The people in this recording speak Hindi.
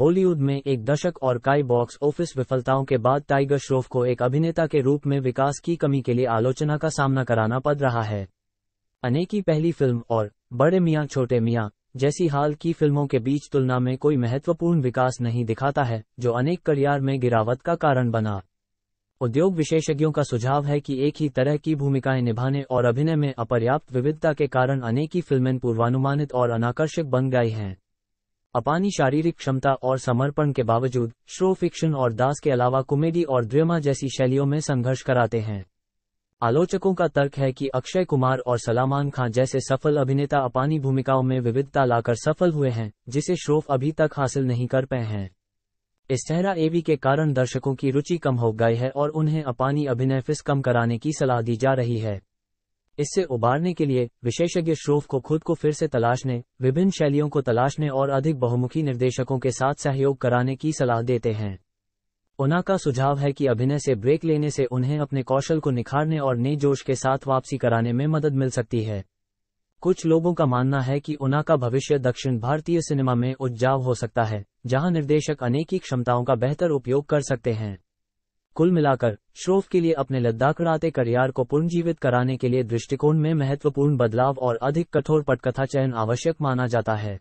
बॉलीवुड में एक दशक और काई बॉक्स ऑफिस विफलताओं के बाद टाइगर श्रॉफ को एक अभिनेता के रूप में विकास की कमी के लिए आलोचना का सामना कराना पड़ रहा है अनेकी पहली फिल्म और बड़े मियाँ छोटे मियाँ जैसी हाल की फिल्मों के बीच तुलना में कोई महत्वपूर्ण विकास नहीं दिखाता है जो अनेक करियर में गिरावट का कारण बना उद्योग विशेषज्ञों का सुझाव है कि एक ही तरह की भूमिकाएं निभाने और अभिनय में अपर्याप्त विविधता के कारण अनेक फिल्में पूर्वानुमानित और अनाकर्षक बन गई हैं अपानी शारीरिक क्षमता और समर्पण के बावजूद श्रो फिक्शन और दास के अलावा कॉमेडी और ड्रामा जैसी शैलियों में संघर्ष कराते हैं आलोचकों का तर्क है कि अक्षय कुमार और सलामान खान जैसे सफल अभिनेता अपानी भूमिकाओं में विविधता लाकर सफल हुए हैं जिसे श्रोफ अभी तक हासिल नहीं कर पाए हैं इस चेहरा एवी के कारण दर्शकों की रुचि कम हो गई है और उन्हें अपानी अभिनय फिस कम कराने की सलाह दी जा रही है इससे उबारने के लिए विशेषज्ञ श्रोफ को खुद को फिर से तलाशने विभिन्न शैलियों को तलाशने और अधिक बहुमुखी निर्देशकों के साथ सहयोग कराने की सलाह देते हैं उना का सुझाव है कि अभिनय से ब्रेक लेने से उन्हें अपने कौशल को निखारने और नए जोश के साथ वापसी कराने में मदद मिल सकती है कुछ लोगों का मानना है कि उना का भविष्य दक्षिण भारतीय सिनेमा में उज्जाव हो सकता है जहां निर्देशक अनेक क्षमताओं का बेहतर उपयोग कर सकते हैं कुल मिलाकर श्रोफ के लिए अपने लद्दाख राते करियर को पुनर्जीवित कराने के लिए दृष्टिकोण में महत्वपूर्ण बदलाव और अधिक कठोर पटकथा चयन आवश्यक माना जाता है